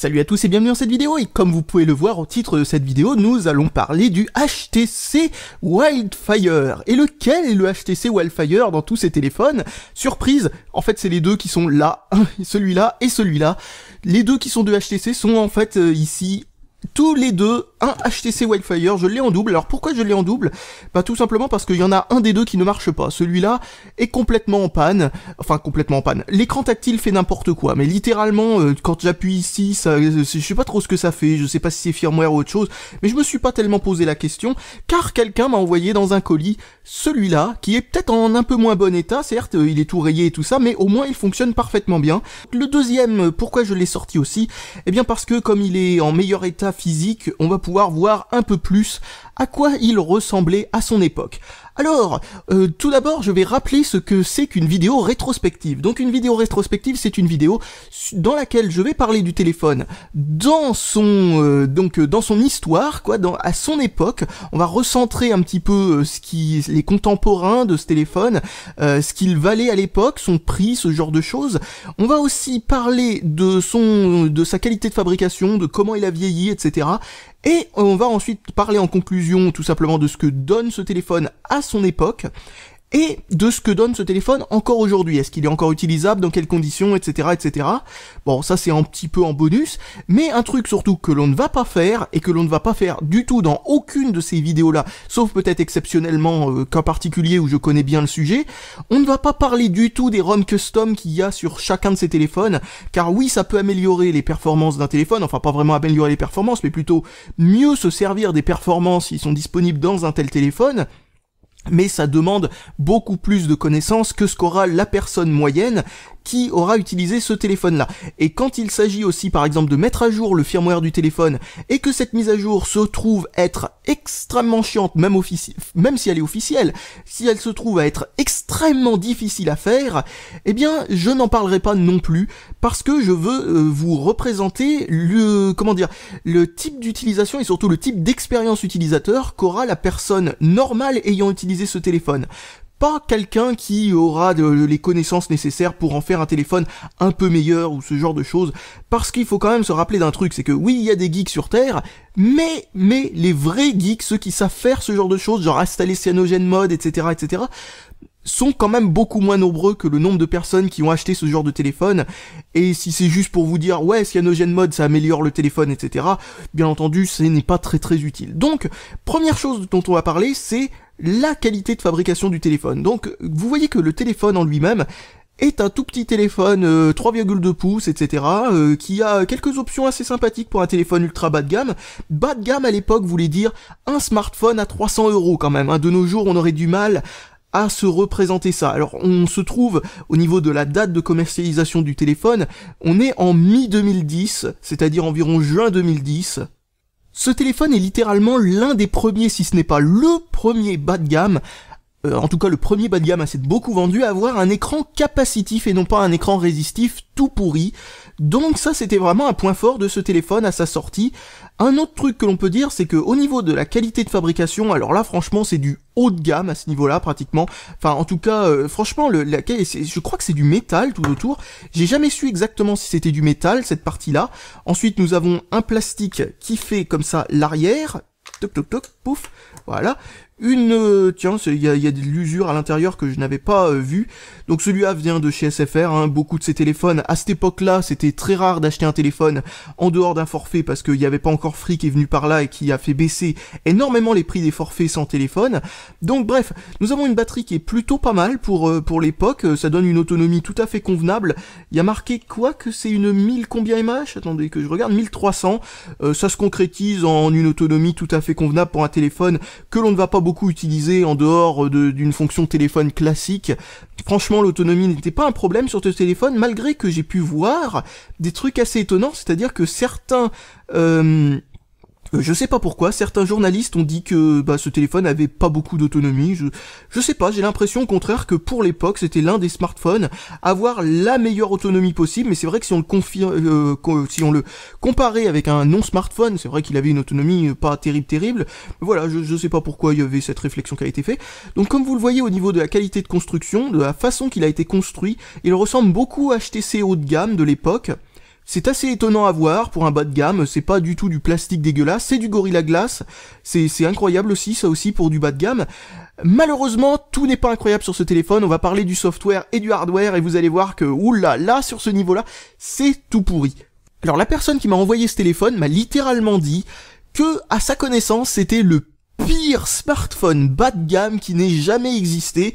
Salut à tous et bienvenue dans cette vidéo et comme vous pouvez le voir au titre de cette vidéo, nous allons parler du HTC Wildfire. Et lequel est le HTC Wildfire dans tous ces téléphones Surprise, en fait c'est les deux qui sont là, celui-là et celui-là. Les deux qui sont de HTC sont en fait euh, ici tous les deux un HTC Wildfire, je l'ai en double. Alors pourquoi je l'ai en double Bah tout simplement parce qu'il y en a un des deux qui ne marche pas. Celui-là est complètement en panne, enfin complètement en panne. L'écran tactile fait n'importe quoi, mais littéralement euh, quand j'appuie ici, ça, euh, je sais pas trop ce que ça fait, je sais pas si c'est firmware ou autre chose, mais je me suis pas tellement posé la question, car quelqu'un m'a envoyé dans un colis celui-là, qui est peut-être en un peu moins bon état, certes euh, il est tout rayé et tout ça, mais au moins il fonctionne parfaitement bien. Le deuxième, pourquoi je l'ai sorti aussi Eh bien parce que comme il est en meilleur état physique, on va pouvoir voir un peu plus à quoi il ressemblait à son époque. Alors, euh, tout d'abord, je vais rappeler ce que c'est qu'une vidéo rétrospective. Donc une vidéo rétrospective, c'est une vidéo dans laquelle je vais parler du téléphone dans son euh, donc euh, dans son histoire, quoi, dans à son époque. On va recentrer un petit peu ce qui les contemporains de ce téléphone, ce qu'il valait à l'époque, son prix, ce genre de choses. On va aussi parler de son de sa qualité de fabrication, de comment il a vieilli, etc. Et on va ensuite parler en conclusion tout simplement de ce que donne ce téléphone à son époque, et de ce que donne ce téléphone encore aujourd'hui. Est-ce qu'il est encore utilisable, dans quelles conditions, etc., etc. Bon, ça c'est un petit peu en bonus, mais un truc surtout que l'on ne va pas faire et que l'on ne va pas faire du tout dans aucune de ces vidéos-là, sauf peut-être exceptionnellement euh, cas qu'un particulier où je connais bien le sujet, on ne va pas parler du tout des ROM custom qu'il y a sur chacun de ces téléphones, car oui, ça peut améliorer les performances d'un téléphone, enfin pas vraiment améliorer les performances, mais plutôt mieux se servir des performances qui sont disponibles dans un tel téléphone mais ça demande beaucoup plus de connaissances que ce qu'aura la personne moyenne qui aura utilisé ce téléphone-là. Et quand il s'agit aussi par exemple de mettre à jour le firmware du téléphone et que cette mise à jour se trouve être extrêmement chiante, même, même si elle est officielle, si elle se trouve à être extrêmement difficile à faire, eh bien je n'en parlerai pas non plus parce que je veux euh, vous représenter le comment dire le type d'utilisation et surtout le type d'expérience utilisateur qu'aura la personne normale ayant utilisé ce téléphone pas quelqu'un qui aura les connaissances nécessaires pour en faire un téléphone un peu meilleur ou ce genre de choses, parce qu'il faut quand même se rappeler d'un truc, c'est que oui, il y a des geeks sur Terre, mais, mais les vrais geeks, ceux qui savent faire ce genre de choses, genre installer Cyanogen Mode, etc., etc., sont quand même beaucoup moins nombreux que le nombre de personnes qui ont acheté ce genre de téléphone. Et si c'est juste pour vous dire, ouais, jeunes mode, ça améliore le téléphone, etc., bien entendu, ce n'est pas très très utile. Donc, première chose dont on va parler, c'est la qualité de fabrication du téléphone. Donc, vous voyez que le téléphone en lui-même, est un tout petit téléphone 3,2 euh, pouces, etc., euh, qui a quelques options assez sympathiques pour un téléphone ultra bas de gamme. Bas de gamme à l'époque voulait dire un smartphone à 300 euros quand même. un hein, De nos jours, on aurait du mal à se représenter ça. Alors on se trouve au niveau de la date de commercialisation du téléphone, on est en mi-2010, c'est-à-dire environ juin 2010. Ce téléphone est littéralement l'un des premiers, si ce n'est pas le premier bas de gamme, euh, en tout cas le premier bas de gamme assez beaucoup vendu, à avoir un écran capacitif et non pas un écran résistif tout pourri. Donc ça c'était vraiment un point fort de ce téléphone à sa sortie, un autre truc que l'on peut dire, c'est que au niveau de la qualité de fabrication, alors là franchement c'est du haut de gamme à ce niveau-là pratiquement. Enfin en tout cas, euh, franchement, le, je crois que c'est du métal tout autour. J'ai jamais su exactement si c'était du métal cette partie-là. Ensuite nous avons un plastique qui fait comme ça l'arrière, toc toc toc, pouf, voilà une... Euh, tiens, il y, a, de l'usure à l'intérieur que je n'avais pas euh, vu Donc celui-là vient de chez SFR, hein. beaucoup de ces téléphones. À cette époque-là, c'était très rare d'acheter un téléphone en dehors d'un forfait parce qu'il n'y avait pas encore Free qui est venu par là et qui a fait baisser énormément les prix des forfaits sans téléphone. Donc bref, nous avons une batterie qui est plutôt pas mal pour, euh, pour l'époque, ça donne une autonomie tout à fait convenable. Il y a marqué quoi que c'est une 1000 combien mAh Attendez que je regarde, 1300. ça se concrétise en une autonomie tout à fait convenable pour un téléphone que l'on ne va pas beaucoup utilisé en dehors d'une fonction téléphone classique. Franchement, l'autonomie n'était pas un problème sur ce téléphone, malgré que j'ai pu voir des trucs assez étonnants, c'est-à-dire que certains euh, euh, je sais pas pourquoi, certains journalistes ont dit que bah, ce téléphone avait pas beaucoup d'autonomie, je, je sais pas, j'ai l'impression au contraire que pour l'époque c'était l'un des smartphones à avoir la meilleure autonomie possible, mais c'est vrai que si on le confie, euh, si on le comparait avec un non-smartphone, c'est vrai qu'il avait une autonomie euh, pas terrible terrible, voilà, je, je sais pas pourquoi il y avait cette réflexion qui a été faite, donc comme vous le voyez au niveau de la qualité de construction, de la façon qu'il a été construit, il ressemble beaucoup à HTC haut de gamme de l'époque, c'est assez étonnant à voir pour un bas de gamme, c'est pas du tout du plastique dégueulasse, c'est du Gorilla glace. c'est incroyable aussi, ça aussi pour du bas de gamme. Malheureusement, tout n'est pas incroyable sur ce téléphone, on va parler du software et du hardware et vous allez voir que, oula, là sur ce niveau-là, c'est tout pourri. Alors la personne qui m'a envoyé ce téléphone m'a littéralement dit que, à sa connaissance, c'était le pire smartphone bas de gamme qui n'ait jamais existé.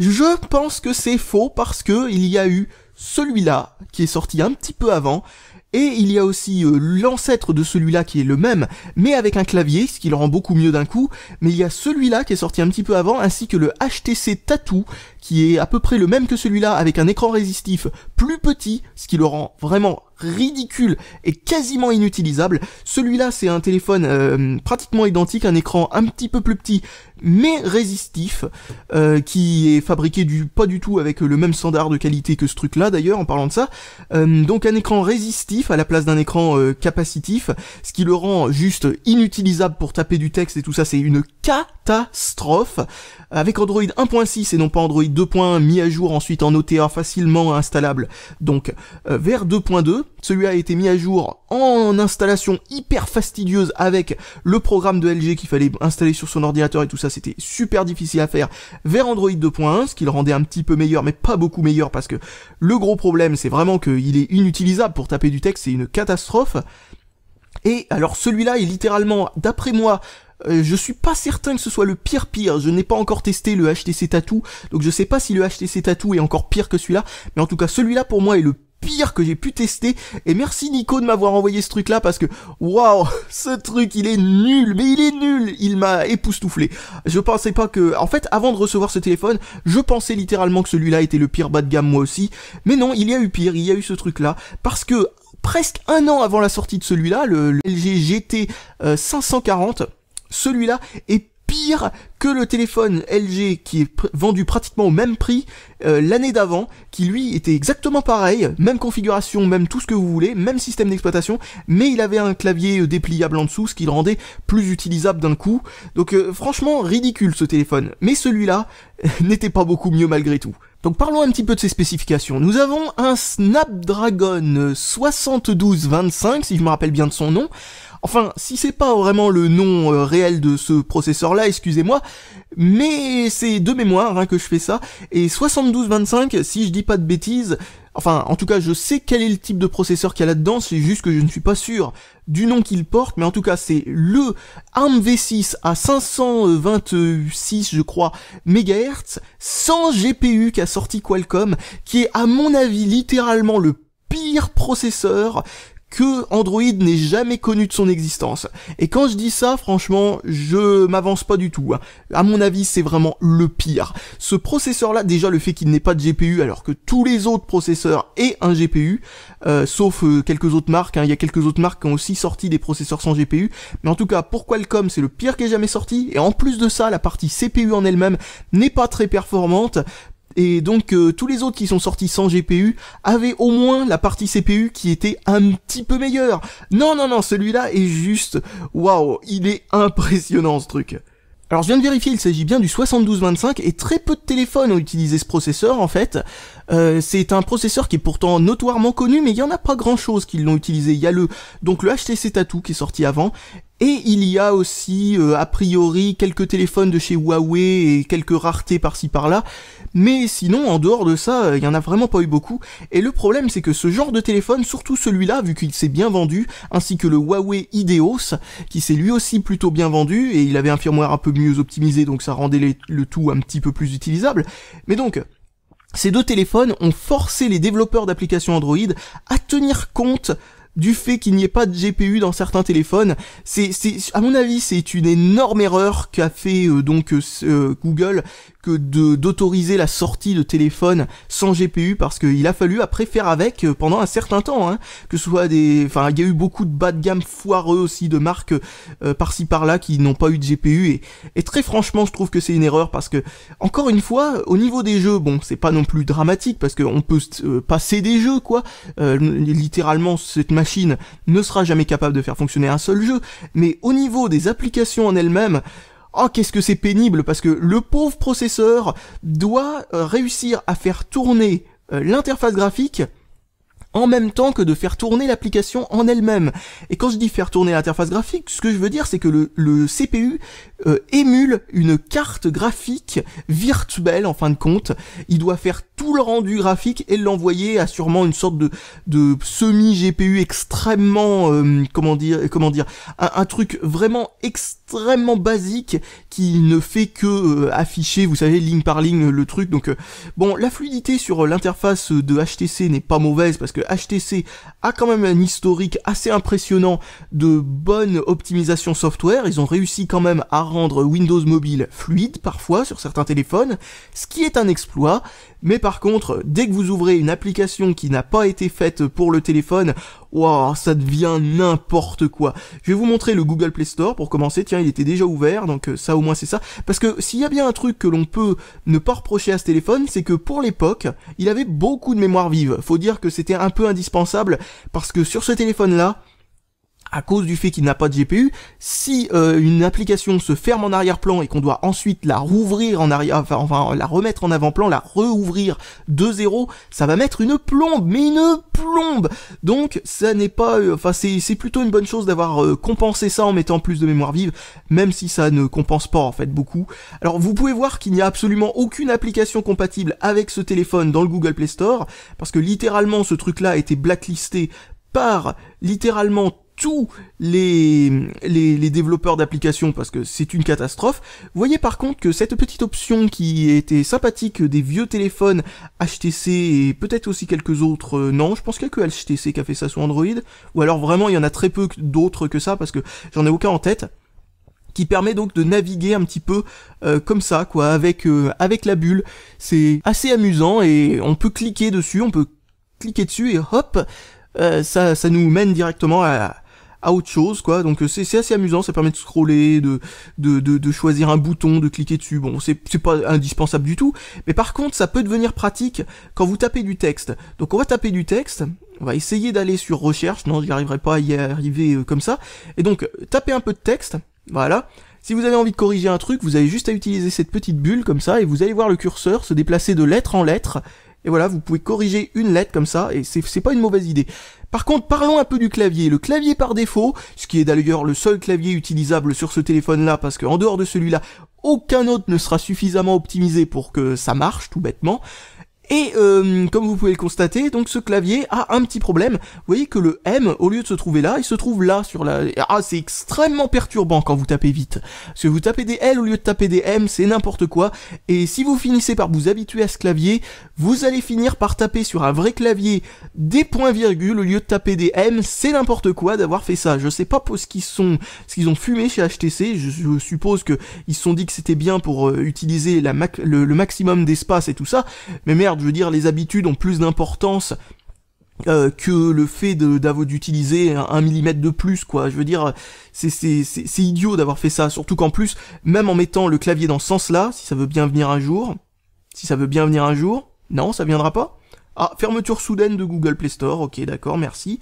Je pense que c'est faux parce que il y a eu celui-là, qui est sorti un petit peu avant, et il y a aussi euh, l'ancêtre de celui-là qui est le même, mais avec un clavier, ce qui le rend beaucoup mieux d'un coup, mais il y a celui-là qui est sorti un petit peu avant, ainsi que le HTC Tattoo, qui est à peu près le même que celui-là, avec un écran résistif plus petit, ce qui le rend vraiment ridicule et quasiment inutilisable. Celui-là, c'est un téléphone euh, pratiquement identique, un écran un petit peu plus petit, mais résistif, euh, qui est fabriqué du pas du tout avec le même standard de qualité que ce truc-là d'ailleurs, en parlant de ça. Euh, donc un écran résistif à la place d'un écran capacitif, ce qui le rend juste inutilisable pour taper du texte et tout ça, c'est une catastrophe. Avec Android 1.6 et non pas Android 2.1 mis à jour ensuite en OTA facilement installable, donc vers 2.2, celui-là a été mis à jour en installation hyper fastidieuse avec le programme de LG qu'il fallait installer sur son ordinateur et tout ça, c'était super difficile à faire vers Android 2.1, ce qui le rendait un petit peu meilleur, mais pas beaucoup meilleur parce que le gros problème, c'est vraiment qu'il est inutilisable pour taper du texte, c'est une catastrophe. Et alors celui-là est littéralement, d'après moi, euh, je suis pas certain que ce soit le pire pire. Je n'ai pas encore testé le HTC Tattoo, donc je sais pas si le HTC Tattoo est encore pire que celui-là. Mais en tout cas, celui-là pour moi est le pire que j'ai pu tester. Et merci Nico de m'avoir envoyé ce truc là parce que waouh, ce truc il est nul, mais il est nul, il m'a époustouflé. Je pensais pas que en fait avant de recevoir ce téléphone, je pensais littéralement que celui-là était le pire bas de gamme moi aussi, mais non, il y a eu pire, il y a eu ce truc là parce que presque un an avant la sortie de celui-là, le, LG GT 540 celui-là est pire que le téléphone LG qui est vendu pratiquement au même prix euh, l'année d'avant, qui lui était exactement pareil, même configuration, même tout ce que vous voulez, même système d'exploitation, mais il avait un clavier euh, dépliable en dessous, ce qui le rendait plus utilisable d'un coup. Donc euh, franchement ridicule ce téléphone, mais celui-là n'était pas beaucoup mieux malgré tout. Donc parlons un petit peu de ses spécifications. Nous avons un Snapdragon 7225, si je me rappelle bien de son nom, Enfin, si c'est pas vraiment le nom euh, réel de ce processeur-là, excusez-moi, mais c'est de mémoire hein, que je fais ça, et 7225, si je dis pas de bêtises, enfin, en tout cas, je sais quel est le type de processeur qu'il y a là-dedans, c'est juste que je ne suis pas sûr du nom qu'il porte, mais en tout cas, c'est le ARM V6 à 526, je crois, MHz, sans GPU qu'a sorti Qualcomm, qui est, à mon avis, littéralement le pire processeur que Android n'ait jamais connu de son existence. Et quand je dis ça, franchement, je m'avance pas du tout. Hein. À mon avis, c'est vraiment le pire. Ce processeur-là, déjà le fait qu'il n'ait pas de GPU alors que tous les autres processeurs aient un GPU, euh, sauf euh, quelques autres marques, hein. il y a quelques autres marques qui ont aussi sorti des processeurs sans GPU, mais en tout cas, pour Qualcomm, c'est le pire qui ait jamais sorti, et en plus de ça, la partie CPU en elle-même n'est pas très performante, et donc euh, tous les autres qui sont sortis sans GPU avaient au moins la partie CPU qui était un petit peu meilleure. Non, non, non, celui-là est juste... Waouh, il est impressionnant ce truc. Alors je viens de vérifier, il s'agit bien du 7225 et très peu de téléphones ont utilisé ce processeur en fait. Euh, c'est un processeur qui est pourtant notoirement connu mais il n'y en a pas grand chose qui l'ont utilisé. Il y a le donc le HTC Tattoo qui est sorti avant et il y a aussi, euh, a priori, quelques téléphones de chez Huawei et quelques raretés par-ci par-là. Mais sinon, en dehors de ça, euh, il n'y en a vraiment pas eu beaucoup. Et le problème, c'est que ce genre de téléphone, surtout celui-là, vu qu'il s'est bien vendu, ainsi que le Huawei Ideos, qui s'est lui aussi plutôt bien vendu, et il avait un firmware un peu mieux optimisé, donc ça rendait le tout un petit peu plus utilisable. Mais donc, ces deux téléphones ont forcé les développeurs d'applications Android à tenir compte du fait qu'il n'y ait pas de GPU dans certains téléphones. C'est, à mon avis, c'est une énorme erreur qu'a fait euh, donc euh, euh, Google d'autoriser la sortie de téléphone sans GPU parce qu'il a fallu après faire avec euh, pendant un certain temps. Hein. que ce soit des, enfin il y a eu beaucoup de bas de gamme foireux aussi de marques euh, par-ci par-là qui n'ont pas eu de GPU et, très franchement je trouve que c'est une erreur parce que encore une fois au niveau des jeux bon c'est pas non plus dramatique parce qu'on peut euh, passer des jeux quoi. littéralement cette machine ne sera jamais capable de faire fonctionner un seul jeu, mais au niveau des applications en elles-mêmes Oh, qu'est-ce que c'est pénible parce que le pauvre processeur doit euh, réussir à faire tourner euh, l'interface graphique en même temps que de faire tourner l'application en elle-même. Et quand je dis faire tourner l'interface graphique, ce que je veux dire c'est que le, le CPU euh, émule une carte graphique virtuelle en fin de compte. Il doit faire tout le rendu graphique et l'envoyer à sûrement une sorte de, de semi-GPU extrêmement, euh, comment dire, comment dire, un, truc vraiment extrêmement basique qui ne fait que euh, afficher, vous savez, ligne par ligne le truc. Donc bon, la fluidité sur l'interface de HTC n'est pas mauvaise parce que HTC a quand même un historique assez impressionnant de bonne optimisation software. Ils ont réussi quand même à rendre Windows Mobile fluide parfois sur certains téléphones, ce qui est un exploit, mais par contre, dès que vous ouvrez une application qui n'a pas été faite pour le téléphone, waouh, ça devient n'importe quoi. Je vais vous montrer le Google Play Store pour commencer. Tiens, il était déjà ouvert, donc euh, ça au moins c'est ça. Parce que s'il y a bien un truc que l'on peut ne pas reprocher à ce téléphone, c'est que pour l'époque, il avait beaucoup de mémoire vive. Faut dire que c'était un peu indispensable parce que sur ce téléphone là, à cause du fait qu'il n'a pas de GPU, si euh, une application se ferme en arrière-plan et qu'on doit ensuite la rouvrir en arrière, enfin, enfin la remettre en avant-plan, la rouvrir de zéro, ça va mettre une plombe, mais une plombe. Donc ça n'est pas, euh, enfin c'est plutôt une bonne chose d'avoir euh, compensé ça en mettant plus de mémoire vive, même si ça ne compense pas en fait beaucoup. Alors vous pouvez voir qu'il n'y a absolument aucune application compatible avec ce téléphone dans le Google Play Store, parce que littéralement ce truc-là a été blacklisté par littéralement tous les, les, développeurs d'applications parce que c'est une catastrophe. voyez par contre que cette petite option qui était sympathique des vieux téléphones HTC et peut-être aussi quelques autres, euh, non, je pense qu'il n'y a que HTC qui a fait ça sur Android, ou alors vraiment il y en a très peu d'autres que ça parce que j'en ai aucun en tête qui permet donc de naviguer un petit peu euh, comme ça quoi avec euh, avec la bulle c'est assez amusant et on peut cliquer dessus on peut cliquer dessus et hop ça ça nous mène directement à, à autre chose quoi donc euh, c'est assez amusant ça permet de scroller de de, de choisir un bouton de cliquer dessus bon c'est pas indispensable du tout mais par contre ça peut devenir pratique quand vous tapez du texte donc on va taper du texte on va essayer d'aller sur recherche non j'y arriverai pas à y arriver euh, comme ça et donc tapez un peu de texte voilà si vous avez envie de corriger un truc, vous avez juste à utiliser cette petite bulle comme ça et vous allez voir le curseur se déplacer de lettre en lettre et voilà, vous pouvez corriger une lettre comme ça, et c'est pas une mauvaise idée. Par contre, parlons un peu du clavier. Le clavier par défaut, ce qui est d'ailleurs le seul clavier utilisable sur ce téléphone-là, parce qu'en dehors de celui-là, aucun autre ne sera suffisamment optimisé pour que ça marche, tout bêtement. Et euh, comme vous pouvez le constater, donc ce clavier a un petit problème. Vous voyez que le M, au lieu de se trouver là, il se trouve là sur la. Ah, c'est extrêmement perturbant quand vous tapez vite. Parce que vous tapez des L au lieu de taper des M, c'est n'importe quoi. Et si vous finissez par vous habituer à ce clavier, vous allez finir par taper sur un vrai clavier des points-virgules au lieu de taper des M. C'est n'importe quoi d'avoir fait ça. Je sais pas pour ce qu'ils sont, ce qu'ils ont fumé chez HTC. Je, suppose que ils se sont dit que c'était bien pour euh, utiliser le maximum d'espace et tout ça. Mais merde je veux dire, les habitudes ont plus d'importance euh, que le fait d'utiliser un, millimètre de plus quoi je veux dire c'est c'est idiot d'avoir fait ça surtout qu'en plus même en mettant le clavier dans ce sens là si ça veut bien venir un jour si ça veut bien venir un jour non ça viendra pas ah fermeture soudaine de Google Play Store ok d'accord merci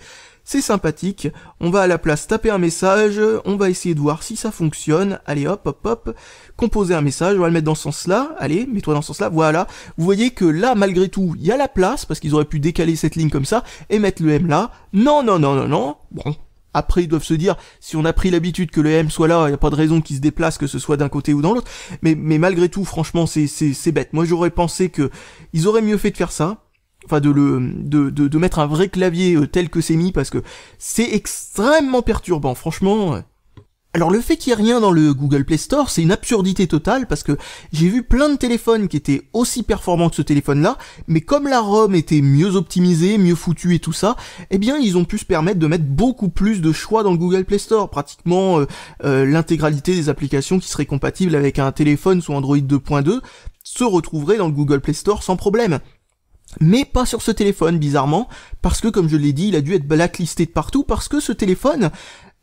c'est sympathique. On va à la place taper un message, on va essayer de voir si ça fonctionne. Allez hop hop hop, composer un message, on va le mettre dans ce sens-là. Allez, mets-toi dans ce sens-là, voilà. Vous voyez que là, malgré tout, il y a la place, parce qu'ils auraient pu décaler cette ligne comme ça, et mettre le M là. Non, non, non, non, non. Bon, après, ils doivent se dire, si on a pris l'habitude que le M soit là, il n'y a pas de raison qu'il se déplace, que ce soit d'un côté ou dans l'autre. Mais, mais malgré tout, franchement, c'est bête. Moi, j'aurais pensé que ils auraient mieux fait de faire ça enfin de le de, de, mettre un vrai clavier euh, tel que c'est mis parce que c'est extrêmement perturbant franchement alors le fait qu'il n'y ait rien dans le Google Play Store, c'est une absurdité totale parce que j'ai vu plein de téléphones qui étaient aussi performants que ce téléphone-là, mais comme la ROM était mieux optimisée, mieux foutue et tout ça, eh bien ils ont pu se permettre de mettre beaucoup plus de choix dans le Google Play Store, pratiquement euh, euh, l'intégralité des applications qui seraient compatibles avec un téléphone sous Android 2.2 se retrouveraient dans le Google Play Store sans problème mais pas sur ce téléphone bizarrement, parce que comme je l'ai dit, il a dû être blacklisté de partout, parce que ce téléphone,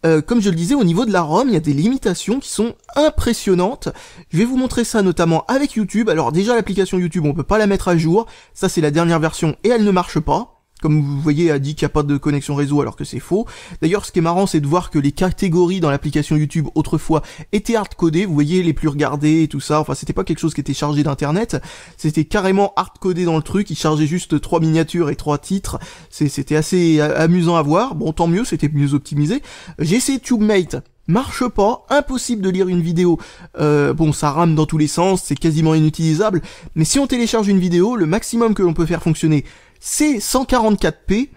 euh, comme je le disais, au niveau de la ROM, il y a des limitations qui sont impressionnantes. Je vais vous montrer ça notamment avec YouTube. Alors déjà l'application YouTube, on peut pas la mettre à jour, ça c'est la dernière version et elle ne marche pas comme vous voyez, a dit qu'il n'y a pas de connexion réseau alors que c'est faux. D'ailleurs, ce qui est marrant, c'est de voir que les catégories dans l'application YouTube autrefois étaient hardcodées. Vous voyez, les plus regardés et tout ça. Enfin, c'était pas quelque chose qui était chargé d'internet. C'était carrément hardcodé dans le truc. il chargeait juste trois miniatures et trois titres. C'était assez euh, amusant à voir. Bon, tant mieux, c'était mieux optimisé. J'ai essayé TubeMate marche pas, impossible de lire une vidéo. Euh, bon, ça rame dans tous les sens, c'est quasiment inutilisable, mais si on télécharge une vidéo, le maximum que l'on peut faire fonctionner, c'est 144p.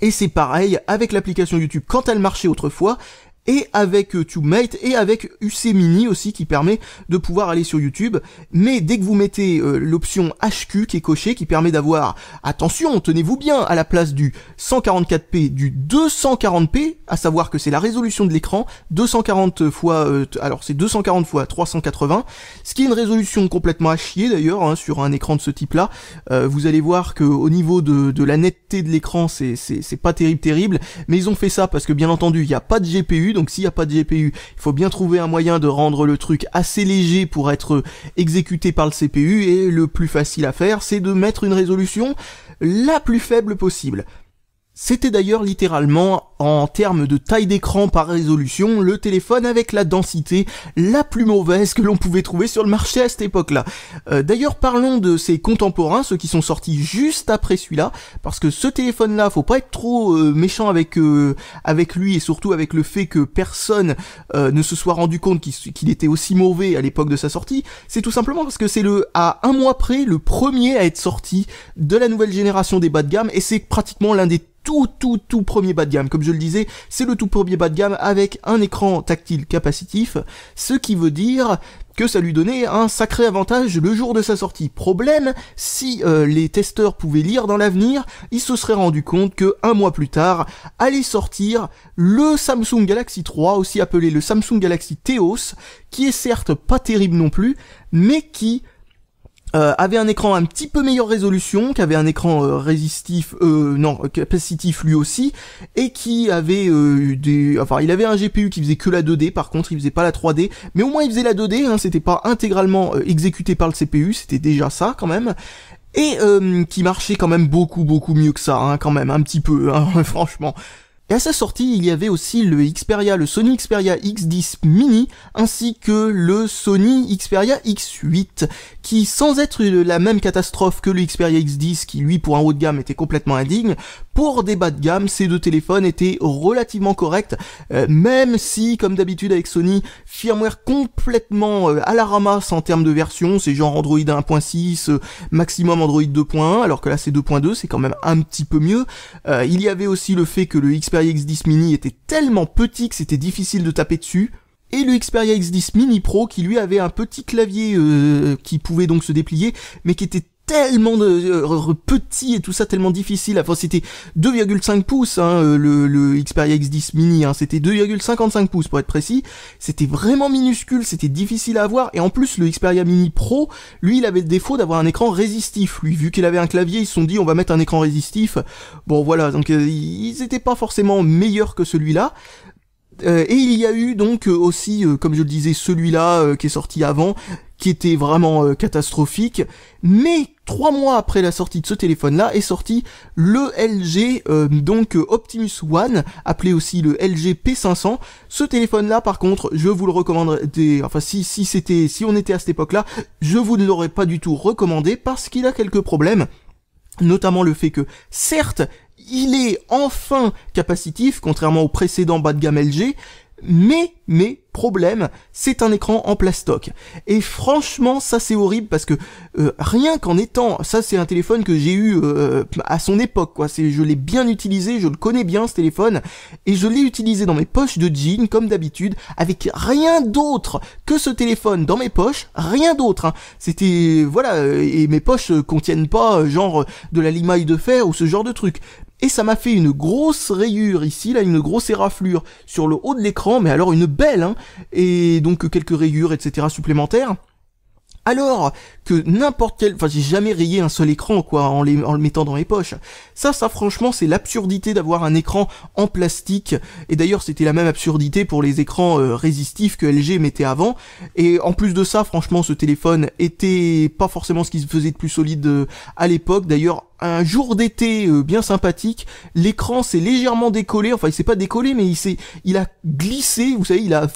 Et c'est pareil avec l'application YouTube quand elle marchait autrefois, et avec euh, TubeMate et avec UC Mini aussi qui permet de pouvoir aller sur YouTube. Mais dès que vous mettez euh, l'option HQ qui est cochée, qui permet d'avoir, attention, tenez-vous bien, à la place du 144p, du 240p, à savoir que c'est la résolution de l'écran, 240 fois, euh, alors c'est 240 fois 380, ce qui est une résolution complètement à chier d'ailleurs hein, sur un écran de ce type-là. vous allez voir que au niveau de, de la netteté de l'écran, c'est pas terrible, terrible. Mais ils ont fait ça parce que bien entendu, il n'y a pas de GPU donc s'il n'y a pas de GPU, il faut bien trouver un moyen de rendre le truc assez léger pour être euh, exécuté par le CPU, et le plus facile à faire, c'est de mettre une résolution la plus faible possible. C'était d'ailleurs littéralement, en termes de taille d'écran par résolution, le téléphone avec la densité la plus mauvaise que l'on pouvait trouver sur le marché à cette époque-là. Euh, d'ailleurs, parlons de ses contemporains, ceux qui sont sortis juste après celui-là, parce que ce téléphone-là, faut pas être trop euh, méchant avec euh, avec lui et surtout avec le fait que personne ne se soit rendu compte qu'il, qu'il était aussi mauvais à l'époque de sa sortie. C'est tout simplement parce que c'est le à un mois près le premier à être sorti de la nouvelle génération des bas de gamme et c'est pratiquement l'un des tout, tout, tout premier bas de gamme. Comme je le disais, c'est le tout premier bas de gamme avec un écran tactile capacitif, ce qui veut dire que ça lui donnait un sacré avantage le jour de sa sortie. Problème, si euh, les testeurs pouvaient lire dans l'avenir, ils se seraient rendus compte que un mois plus tard allait sortir le Samsung Galaxy 3, aussi appelé le Samsung Galaxy Theos, qui est certes pas terrible non plus, mais qui euh, avait un écran un petit peu meilleure résolution, qui avait un écran euh, résistif, euh, non, euh, capacitif lui aussi, et qui avait des... Enfin, il avait un GPU qui faisait que la 2D, par contre, il faisait pas la 3D, mais au moins il faisait la 2D, hein, c'était pas intégralement exécuté par le CPU, c'était déjà ça quand même et qui marchait quand même beaucoup beaucoup mieux que ça, hein, quand même, un petit peu, hein, franchement. Et à sa sortie, il y avait aussi le Xperia, le Sony Xperia X10 Mini, ainsi que le Sony Xperia X8, qui sans être la même catastrophe que le Xperia X10, qui lui pour un haut de gamme était complètement indigne, pour des bas de gamme, ces deux téléphones étaient relativement corrects, euh, même si, comme d'habitude avec Sony, firmware complètement euh, à la ramasse en termes de version, c'est genre Android 1.6, euh, maximum Android 2.1, alors que là c'est 2.2, c'est quand même un petit peu mieux. il y avait aussi le fait que le Xperia X10 Mini était tellement petit que c'était difficile de taper dessus et le Xperia X10 Mini Pro qui lui avait un petit clavier qui pouvait donc se déplier mais qui était tellement de, euh, petit et tout ça tellement difficile. Enfin, c'était 2,5 pouces hein, euh, le, le, Xperia X10 Mini. Hein, c'était 2,55 pouces pour être précis. C'était vraiment minuscule, c'était difficile à avoir. Et en plus, le Xperia Mini Pro, lui, il avait le défaut d'avoir un écran résistif. Lui, vu qu'il avait un clavier, ils se sont dit on va mettre un écran résistif. Bon, voilà. Donc, euh, ils étaient pas forcément meilleurs que celui-là. et il y a eu donc aussi, comme je le disais, celui-là qui est sorti avant, qui était vraiment catastrophique, mais trois mois après la sortie de ce téléphone-là, est sorti le LG euh, donc euh, Optimus One, appelé aussi le LG P500. Ce téléphone-là, par contre, je vous le recommanderais. Enfin, si si c'était si on était à cette époque-là, je vous ne l'aurais pas du tout recommandé parce qu'il a quelques problèmes, notamment le fait que certes il est enfin capacitif, contrairement au précédent bas de gamme LG, mais, mais, problème, c'est un écran en plastoc. Et franchement, ça c'est horrible parce que euh, rien qu'en étant, ça c'est un téléphone que j'ai eu euh, à son époque, quoi. C'est, je l'ai bien utilisé, je le connais bien ce téléphone, et je l'ai utilisé dans mes poches de jean comme d'habitude, avec rien d'autre que ce téléphone dans mes poches, rien d'autre. Hein. C'était voilà, euh, et mes poches contiennent pas genre de la limaille de fer ou ce genre de truc et ça m'a fait une grosse rayure ici, là, une grosse éraflure sur le haut de l'écran, mais alors une belle, hein, et donc quelques rayures, etc. supplémentaires alors que n'importe quel... Enfin, j'ai jamais rayé un seul écran, quoi, en, en le mettant dans mes poches. Ça, ça, franchement, c'est l'absurdité d'avoir un écran en plastique. Et d'ailleurs, c'était la même absurdité pour les écrans euh, résistifs que LG mettait avant. Et en plus de ça, franchement, ce téléphone était pas forcément ce qui se faisait de plus solide euh, à l'époque. D'ailleurs, un jour d'été euh, bien sympathique, l'écran s'est légèrement décollé, enfin il s'est pas décollé mais il s'est il a glissé, vous savez, il a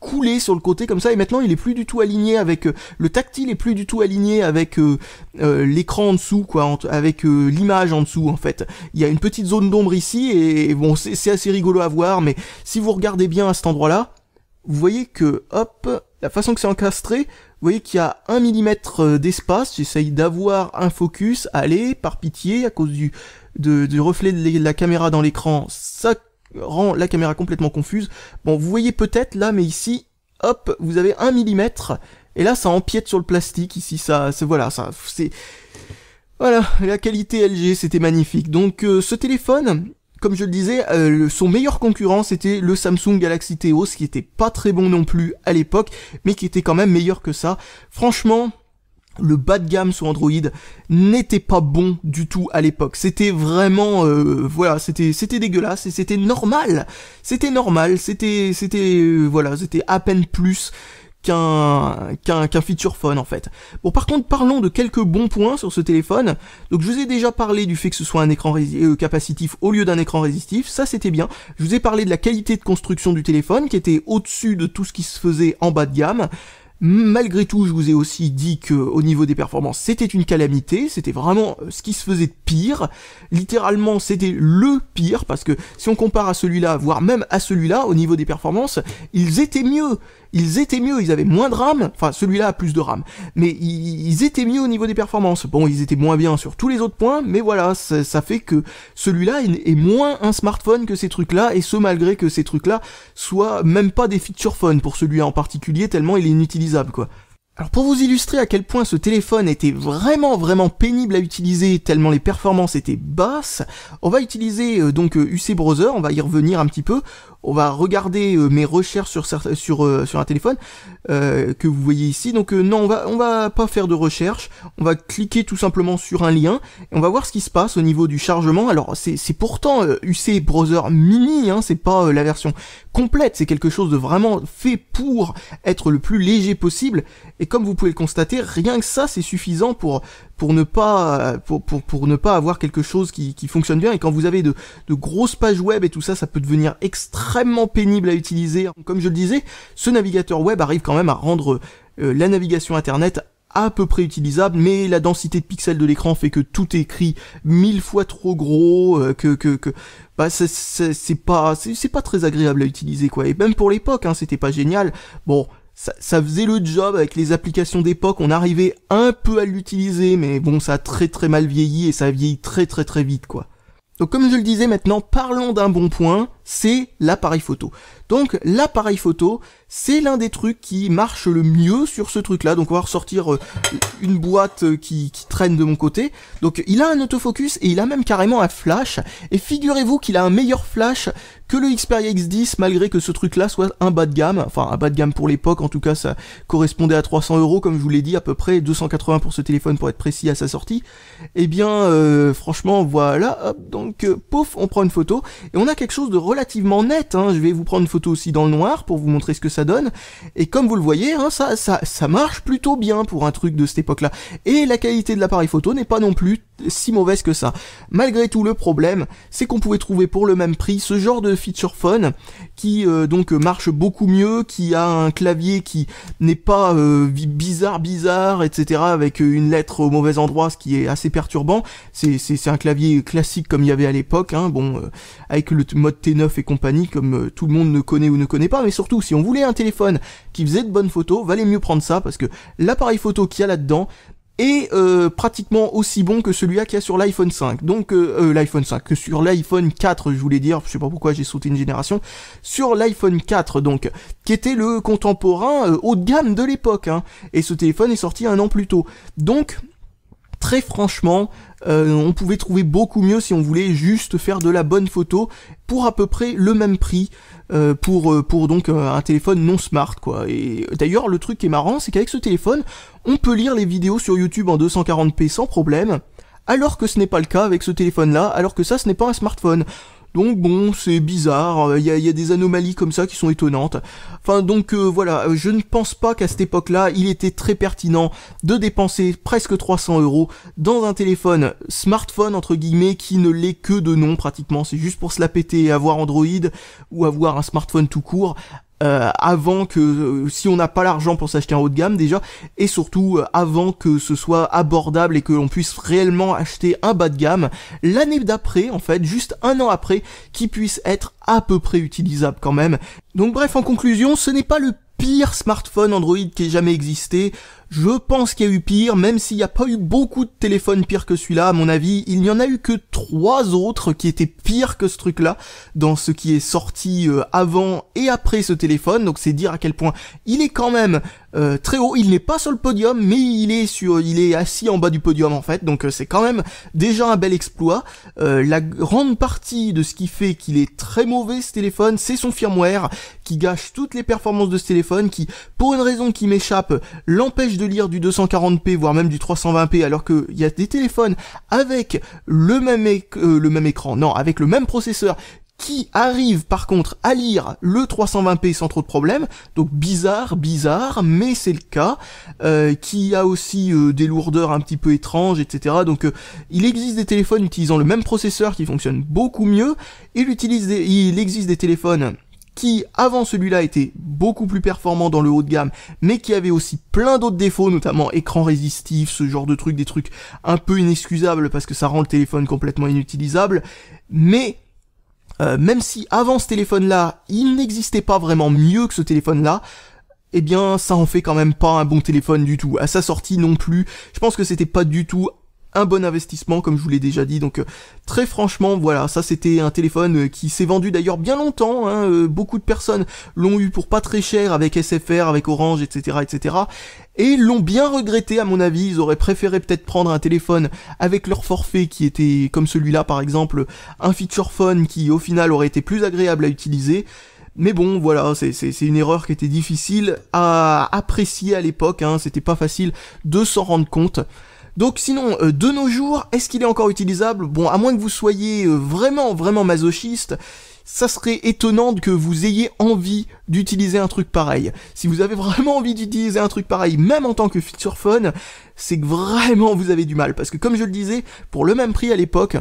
coulé sur le côté comme ça et maintenant il est plus du tout aligné avec euh, le tactile est plus du tout aligné avec euh, euh, l'écran en dessous quoi avec l'image en dessous en fait il y a une petite zone d'ombre ici et, bon c'est assez rigolo à voir mais si vous regardez bien à cet endroit là vous voyez que hop la façon que c'est encastré vous voyez qu'il y a un millimètre d'espace j'essaye d'avoir un focus allez par pitié à cause du du reflet de la caméra dans l'écran ça rend la caméra complètement confuse. Bon, vous voyez peut-être là, mais ici, hop, vous avez un millimètre, et là, ça empiète sur le plastique, ici, ça, c'est, voilà, ça, c'est... Voilà, la qualité LG, c'était magnifique. Donc, euh, ce téléphone, comme je le disais, euh, son meilleur concurrent c'était le Samsung Galaxy Teos qui était pas très bon non plus à l'époque, mais qui était quand même meilleur que ça. Franchement, le bas de gamme sur Android n'était pas bon du tout à l'époque. C'était vraiment euh, voilà, c'était c'était dégueulasse et c'était normal. C'était normal, c'était c'était euh, voilà, c'était à peine plus qu'un qu'un qu'un feature phone en fait. Bon par contre parlons de quelques bons points sur ce téléphone. Donc je vous ai déjà parlé du fait que ce soit un écran euh, capacitif au lieu d'un écran résistif, ça c'était bien. Je vous ai parlé de la qualité de construction du téléphone qui était au-dessus de tout ce qui se faisait en bas de gamme. Malgré tout, je vous ai aussi dit que au niveau des performances, c'était une calamité, c'était vraiment euh, ce qui se faisait de pire. Littéralement, c'était le pire parce que si on compare à celui-là, voire même à celui-là au niveau des performances, ils étaient mieux ils étaient mieux, ils avaient moins de RAM, enfin celui-là a plus de RAM, mais ils, étaient mieux au niveau des performances. Bon, ils étaient moins bien sur tous les autres points, mais voilà, ça, fait que celui-là est, moins un smartphone que ces trucs-là, et ce malgré que ces trucs-là soient même pas des feature phones pour celui-là en particulier, tellement il est inutilisable quoi. Alors pour vous illustrer à quel point ce téléphone était vraiment vraiment pénible à utiliser tellement les performances étaient basses, on va utiliser euh, donc UC euh, Browser, on va y revenir un petit peu, on va regarder euh, mes recherches sur sur euh, sur un téléphone euh, que vous voyez ici. Donc non, on va on va pas faire de recherche. On va cliquer tout simplement sur un lien et on va voir ce qui se passe au niveau du chargement. Alors c'est c'est pourtant UC Browser Mini, hein, c'est pas la version complète. C'est quelque chose de vraiment fait pour être le plus léger possible. Et comme vous pouvez le constater, rien que ça c'est suffisant pour pour ne pas pour, pour, ne pas avoir quelque chose qui, qui fonctionne bien et quand vous avez de, de, grosses pages web et tout ça ça peut devenir extrêmement pénible à utiliser comme je le disais ce navigateur web arrive quand même à rendre euh, la navigation internet à peu près utilisable mais la densité de pixels de l'écran fait que tout est écrit mille fois trop gros euh, que que, que bah c'est pas c'est pas très agréable à utiliser quoi et même pour l'époque hein, c'était pas génial bon ça, ça, faisait le job avec les applications d'époque, on arrivait un peu à l'utiliser, mais bon, ça a très très mal vieilli et ça vieillit très très très vite, quoi. Donc comme je le disais maintenant, parlons d'un bon point, c'est l'appareil photo. Donc l'appareil photo, c'est l'un des trucs qui marche le mieux sur ce truc-là. Donc on va ressortir euh, une boîte euh, qui, qui, traîne de mon côté. Donc il a un autofocus et il a même carrément un flash. Et figurez-vous qu'il a un meilleur flash que le Xperia X10 malgré que ce truc-là soit un bas de gamme. Enfin un bas de gamme pour l'époque, en tout cas ça correspondait à 300 euros comme je vous l'ai dit, à peu près 280 pour ce téléphone pour être précis à sa sortie. Et eh bien euh, franchement voilà, hop, donc pouf, on prend une photo et on a quelque chose de relativement relativement net, hein. Je vais vous prendre une photo aussi dans le noir pour vous montrer ce que ça donne. Et comme vous le voyez, hein, ça, ça, ça marche plutôt bien pour un truc de cette époque-là. Et la qualité de l'appareil photo n'est pas non plus si mauvaise que ça. Malgré tout, le problème, c'est qu'on pouvait trouver pour le même prix ce genre de feature phone qui euh, donc marche beaucoup mieux, qui a un clavier qui n'est pas euh, bizarre, bizarre, etc. avec une lettre au mauvais endroit, ce qui est assez perturbant. C'est un clavier classique comme il y avait à l'époque, hein, bon, euh, avec le mode T9 et compagnie comme euh, tout le monde ne connaît ou ne connaît pas, mais surtout si on voulait un téléphone qui faisait de bonnes photos, valait mieux prendre ça parce que l'appareil photo qu'il y a là-dedans est euh, pratiquement aussi bon que celui-là qu'il y a sur l'iPhone 5. Donc euh, l'iPhone 5, que sur l'iPhone 4, je voulais dire, je sais pas pourquoi j'ai sauté une génération, sur l'iPhone 4 donc, qui était le contemporain haut de gamme de l'époque, hein. et ce téléphone est sorti un an plus tôt. Donc très franchement, euh, on pouvait trouver beaucoup mieux si on voulait juste faire de la bonne photo pour à peu près le même prix euh, pour euh, pour donc un téléphone non smart quoi. Et d'ailleurs le truc qui est marrant c'est qu'avec ce téléphone on peut lire les vidéos sur YouTube en 240p sans problème, alors que ce n'est pas le cas avec ce téléphone là, alors que ça ce n'est pas un smartphone. Donc bon, c'est bizarre, il y a, des anomalies comme ça qui sont étonnantes. Enfin donc euh, voilà, je ne pense pas qu'à cette époque-là, il était très pertinent de dépenser presque 300 euros dans un téléphone smartphone entre guillemets qui ne l'est que de nom pratiquement. C'est juste pour se la péter et avoir Android ou avoir un smartphone tout court, euh, avant que euh, si on n'a pas l'argent pour s'acheter un haut de gamme déjà et surtout euh, avant que ce soit abordable et que l'on puisse réellement acheter un bas de gamme l'année d'après en fait juste un an après qui puisse être à peu près utilisable quand même donc bref en conclusion ce n'est pas le pire smartphone Android qui ait jamais existé. Je pense qu'il y a eu pire, même s'il n'y a pas eu beaucoup de téléphones pires que celui-là, à mon avis, il n'y en a eu que trois autres qui étaient pires que ce truc-là, dans ce qui est sorti euh, avant et après ce téléphone, donc c'est dire à quel point il est quand même euh, très haut, il n'est pas sur le podium, mais il est sur, il est assis en bas du podium en fait, donc euh, c'est quand même déjà un bel exploit. la grande partie de ce qui fait qu'il est très mauvais ce téléphone, c'est son firmware qui gâche toutes les performances de ce téléphone, qui pour une raison qui m'échappe l'empêche de lire du 240p, voire même du 320p, alors qu'il y a des téléphones avec le même, euh, le même écran, non, avec le même processeur, qui arrive par contre à lire le 320p sans trop de problèmes donc bizarre, bizarre, mais c'est le cas, euh, qui a aussi euh, des lourdeurs un petit peu étranges, etc. Donc il existe des téléphones utilisant le même processeur qui fonctionnent beaucoup mieux, il, utilise il existe des téléphones qui avant celui-là était beaucoup plus performant dans le haut de gamme, mais qui avait aussi plein d'autres défauts, notamment écran résistif, ce genre de trucs, des trucs un peu inexcusables parce que ça rend le téléphone complètement inutilisable, mais euh, même si avant ce téléphone-là, il n'existait pas vraiment mieux que ce téléphone-là, eh bien ça en fait quand même pas un bon téléphone du tout. À sa sortie non plus, je pense que c'était pas du tout un bon investissement comme je vous l'ai déjà dit donc euh, très franchement voilà ça c'était un téléphone euh, qui s'est vendu d'ailleurs bien longtemps hein, euh, beaucoup de personnes l'ont eu pour pas très cher avec SFR avec Orange etc etc et l'ont bien regretté à mon avis ils auraient préféré peut-être prendre un téléphone avec leur forfait qui était comme celui-là par exemple un feature phone qui au final aurait été plus agréable à utiliser mais bon, voilà, c'est une erreur qui était difficile à apprécier à l'époque, hein, c'était pas facile de s'en rendre compte. Donc sinon, euh, de nos jours, est-ce qu'il est encore utilisable Bon, à moins que vous soyez euh, vraiment, vraiment masochiste, ça serait étonnant que vous ayez envie d'utiliser un truc pareil. Si vous avez vraiment envie d'utiliser un truc pareil, même en tant que feature phone, c'est que vraiment vous avez du mal. Parce que comme je le disais, pour le même prix à l'époque,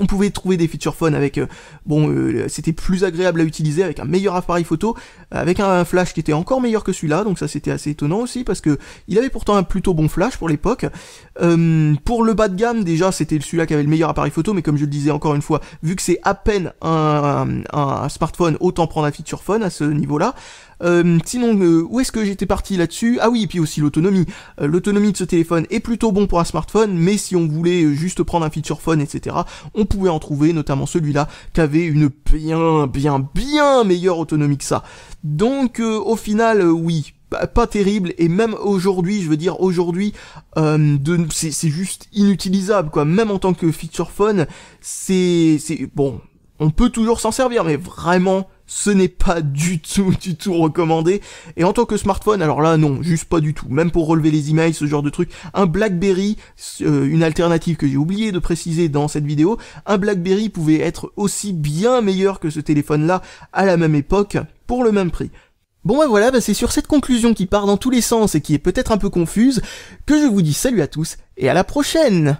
on pouvait trouver des feature phones avec, euh, bon, euh, c'était plus agréable à utiliser avec un meilleur appareil photo, avec un, flash qui était encore meilleur que celui-là, donc ça c'était assez étonnant aussi parce que il avait pourtant un plutôt bon flash pour l'époque. Euh, pour le bas de gamme déjà c'était celui-là qui avait le meilleur appareil photo, mais comme je le disais encore une fois, vu que c'est à peine un smartphone, autant prendre un feature phone à ce niveau-là. Euh, sinon, euh, où est-ce que j'étais parti là-dessus Ah oui, et puis aussi l'autonomie. Euh, l'autonomie de ce téléphone est plutôt bon pour un smartphone, mais si on voulait euh, juste prendre un feature phone, etc., on pouvait en trouver, notamment celui-là, qui avait une bien, bien, bien meilleure autonomie que ça. Donc, au final, oui, pas terrible et même aujourd'hui je veux dire aujourd'hui euh, c'est juste inutilisable quoi même en tant que feature phone c'est bon on peut toujours s'en servir mais vraiment ce n'est pas du tout, du tout recommandé. Et en tant que smartphone, alors là, non, juste pas du tout. Même pour relever les emails, ce genre de truc. Un BlackBerry, euh, une alternative que j'ai oublié de préciser dans cette vidéo, un BlackBerry pouvait être aussi bien meilleur que ce téléphone-là à la même époque, pour le même prix. Bon ben voilà, ben c'est sur cette conclusion qui part dans tous les sens et qui est peut-être un peu confuse, que je vous dis salut à tous et à la prochaine